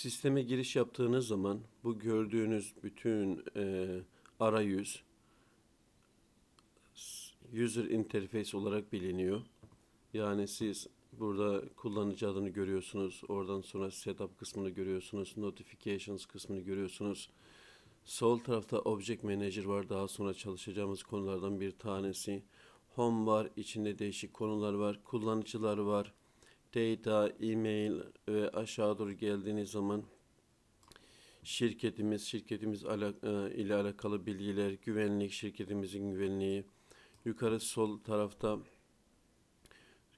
sisteme giriş yaptığınız zaman bu gördüğünüz bütün e, arayüz user interface olarak biliniyor. Yani siz burada kullanıcı adını görüyorsunuz. Oradan sonra setup kısmını görüyorsunuz. Notifications kısmını görüyorsunuz. Sol tarafta Object Manager var. Daha sonra çalışacağımız konulardan bir tanesi. Home var. içinde değişik konular var. Kullanıcılar var data, e-mail ve aşağı doğru geldiğiniz zaman şirketimiz, şirketimiz e, ile alakalı bilgiler, güvenlik, şirketimizin güvenliği. Yukarı sol tarafta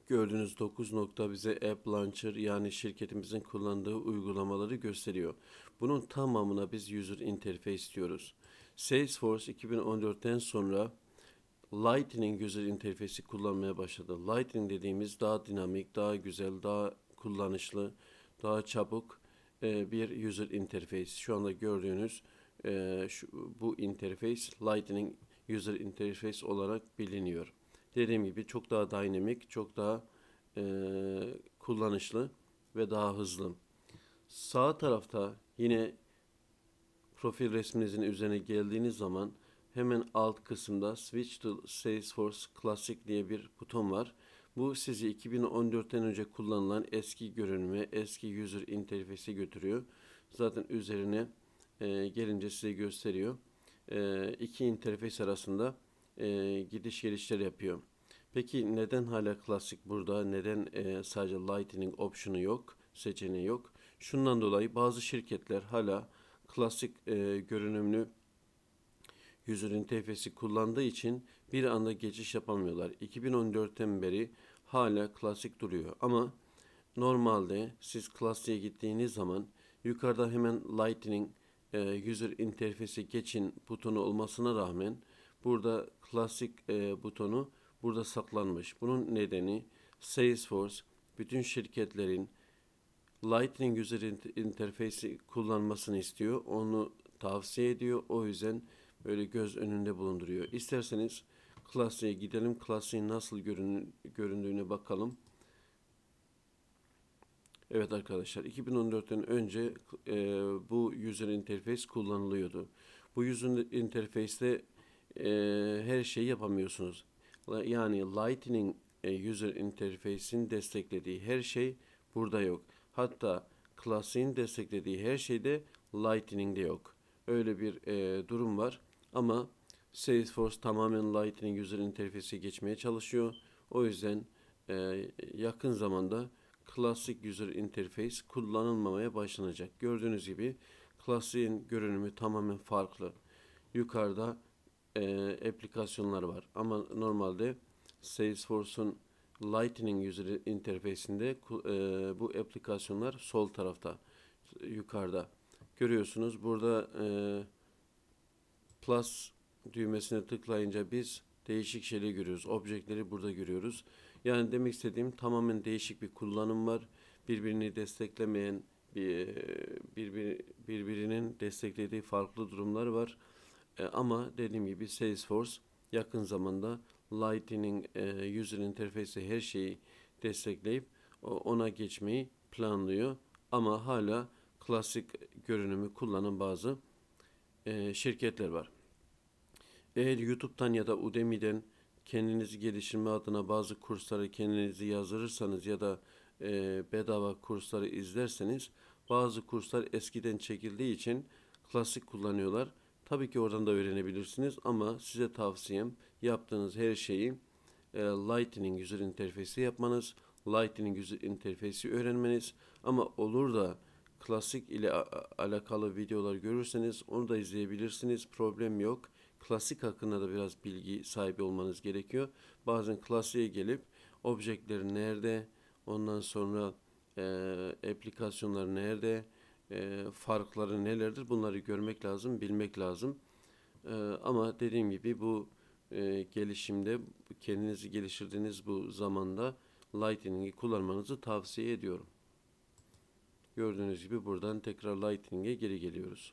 gördüğünüz 9 nokta bize App Launcher yani şirketimizin kullandığı uygulamaları gösteriyor. Bunun tamamına biz User Interface diyoruz. Salesforce 2014'ten sonra Lightning user interfesi kullanmaya başladı. Lightning dediğimiz daha dinamik, daha güzel, daha kullanışlı, daha çabuk e, bir user interface. Şu anda gördüğünüz e, şu, bu interface Lightning user interface olarak biliniyor. Dediğim gibi çok daha dinamik, çok daha e, kullanışlı ve daha hızlı. Sağ tarafta yine profil resminizin üzerine geldiğiniz zaman hemen alt kısımda Switch to Salesforce Classic diye bir buton var. Bu sizi 2014'ten önce kullanılan eski görünüme, eski user interface'e götürüyor. Zaten üzerine e, gelince size gösteriyor. E, iki interfeys arasında e, gidiş gelişler yapıyor. Peki neden hala klasik burada? Neden e, sadece Lightning option'u yok, seçeneği yok? Şundan dolayı bazı şirketler hala klasik e, görünümlü yüzünün tefesi kullandığı için bir anda geçiş yapamıyorlar. 2014'ten beri hala klasik duruyor ama normalde siz klasiğe gittiğiniz zaman yukarıda hemen Lightning e, user interface'i geçin butonu olmasına rağmen burada klasik e, butonu burada saklanmış. Bunun nedeni Salesforce bütün şirketlerin Lightning user interface'i kullanmasını istiyor. Onu tavsiye ediyor. O yüzden öyle göz önünde bulunduruyor. İsterseniz Klasya'ya gidelim. Klasya'nın nasıl görün, göründüğüne bakalım. Evet arkadaşlar 2014'ten önce e, bu user interface kullanılıyordu. Bu user interface'te e, her şeyi yapamıyorsunuz. Yani Lightning e, user interface'in desteklediği her şey burada yok. Hatta Classic'in desteklediği her şey de Lightning'de yok. Öyle bir e, durum var. Ama Salesforce tamamen Lightning User Interface'e geçmeye çalışıyor. O yüzden e, yakın zamanda klasik User Interface kullanılmamaya başlanacak. Gördüğünüz gibi Classic'in görünümü tamamen farklı. Yukarıda e, aplikasyonlar var ama normalde Salesforce'un Lightning User Interface'inde e, bu aplikasyonlar sol tarafta, yukarıda. Görüyorsunuz burada... E, plus düğmesine tıklayınca biz değişik şeyleri görüyoruz. objeleri burada görüyoruz. Yani demek istediğim tamamen değişik bir kullanım var. Birbirini desteklemeyen bir, e, birbir, birbirinin desteklediği farklı durumlar var. E, ama dediğim gibi Salesforce yakın zamanda Lightning e, user interface'i her şeyi destekleyip ona geçmeyi planlıyor. Ama hala klasik görünümü kullanan bazı e, şirketler var. Eğer YouTube'dan ya da Udemy'den kendinizi geliştirme adına bazı kursları kendinizi yazdırırsanız ya da e, bedava kursları izlerseniz bazı kurslar eskiden çekildiği için klasik kullanıyorlar. Tabii ki oradan da öğrenebilirsiniz ama size tavsiyem yaptığınız her şeyi e, Lightning user interfeysi yapmanız, Lightning user interfeysi öğrenmeniz ama olur da klasik ile alakalı videolar görürseniz onu da izleyebilirsiniz. Problem yok. Klasik hakkında da biraz bilgi sahibi olmanız gerekiyor. Bazen klasiğe gelip objeler nerede, ondan sonra e, aplikasyonlar nerede, e, farkları nelerdir bunları görmek lazım, bilmek lazım. E, ama dediğim gibi bu e, gelişimde kendinizi geliştirdiğiniz bu zamanda Lightning'i kullanmanızı tavsiye ediyorum. Gördüğünüz gibi buradan tekrar Lightning'e geri geliyoruz.